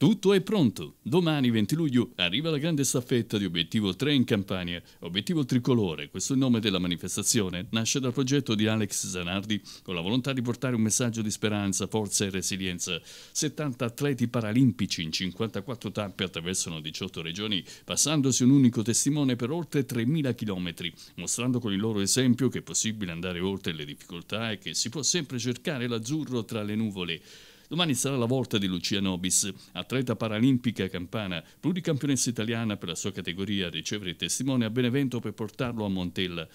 Tutto è pronto. Domani 20 luglio arriva la grande staffetta di Obiettivo 3 in Campania. Obiettivo tricolore, questo è il nome della manifestazione, nasce dal progetto di Alex Zanardi con la volontà di portare un messaggio di speranza, forza e resilienza. 70 atleti paralimpici in 54 tappe attraversano 18 regioni, passandosi un unico testimone per oltre 3.000 km, mostrando con il loro esempio che è possibile andare oltre le difficoltà e che si può sempre cercare l'azzurro tra le nuvole. Domani sarà la volta di Lucia Nobis, atleta paralimpica campana, pluricampionessa italiana per la sua categoria, a ricevere il testimone a Benevento per portarlo a Montella.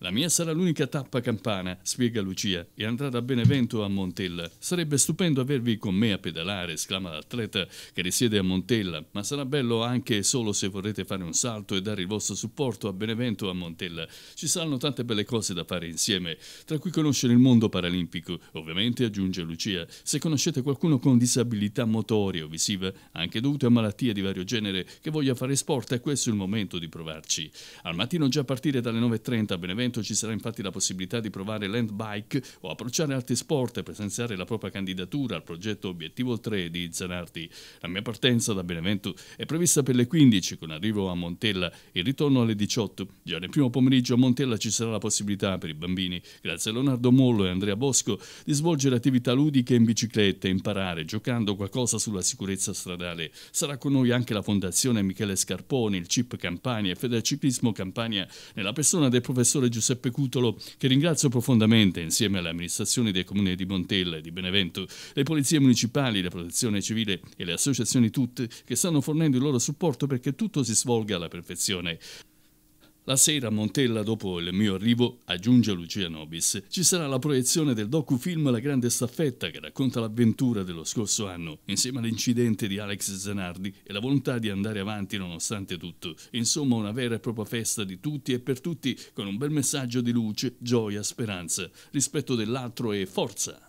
La mia sarà l'unica tappa campana, spiega Lucia, e andrà da Benevento a Montella. Sarebbe stupendo avervi con me a pedalare, esclama l'atleta che risiede a Montella, ma sarà bello anche solo se vorrete fare un salto e dare il vostro supporto a Benevento a Montella. Ci saranno tante belle cose da fare insieme, tra cui conoscere il mondo paralimpico. Ovviamente, aggiunge Lucia, se conoscete qualcuno con disabilità motoria o visiva, anche dovute a malattie di vario genere, che voglia fare sport, è questo il momento di provarci. Al mattino già a partire dalle 9.30 a Benevento L'evento ci sarà infatti la possibilità di provare land bike o approcciare altri sport e presenziare la propria candidatura al progetto Obiettivo 3 di Zanardi. La mia partenza da Benevento è prevista per le 15 con arrivo a Montella e ritorno alle 18. Già nel primo pomeriggio a Montella ci sarà la possibilità per i bambini, grazie a Leonardo Mollo e Andrea Bosco, di svolgere attività ludiche in bicicletta e imparare giocando qualcosa sulla sicurezza stradale. Sarà con noi anche la Fondazione Michele Scarponi, il CIP Campania e Federciclismo Campania nella persona del professore Giuseppe Giuseppe Cutolo, che ringrazio profondamente insieme alle amministrazioni dei comuni di Montella e di Benevento, le polizie municipali, la protezione civile e le associazioni tutte che stanno fornendo il loro supporto perché tutto si svolga alla perfezione. La sera a Montella, dopo il mio arrivo, aggiunge Lucia Nobis, ci sarà la proiezione del docufilm La Grande Staffetta che racconta l'avventura dello scorso anno, insieme all'incidente di Alex Zanardi e la volontà di andare avanti nonostante tutto. Insomma, una vera e propria festa di tutti e per tutti, con un bel messaggio di luce, gioia, speranza, rispetto dell'altro e forza.